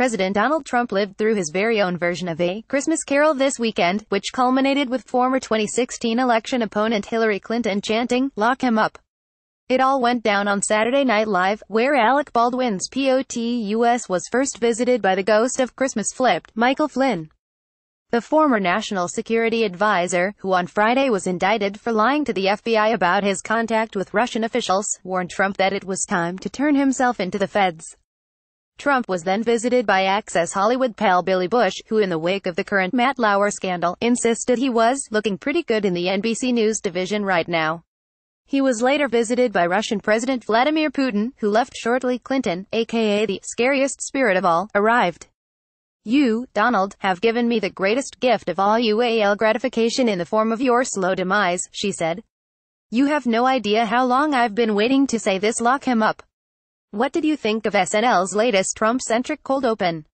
President Donald Trump lived through his very own version of a Christmas Carol this weekend, which culminated with former 2016 election opponent Hillary Clinton chanting, Lock him up. It all went down on Saturday Night Live, where Alec Baldwin's POTUS was first visited by the ghost of Christmas flipped, Michael Flynn. The former national security advisor, who on Friday was indicted for lying to the FBI about his contact with Russian officials, warned Trump that it was time to turn himself into the feds. Trump was then visited by Access Hollywood pal Billy Bush, who in the wake of the current Matt Lauer scandal, insisted he was looking pretty good in the NBC News division right now. He was later visited by Russian President Vladimir Putin, who left shortly Clinton, aka the scariest spirit of all, arrived. You, Donald, have given me the greatest gift of all UAL gratification in the form of your slow demise, she said. You have no idea how long I've been waiting to say this lock him up. What did you think of SNL's latest Trump-centric cold open?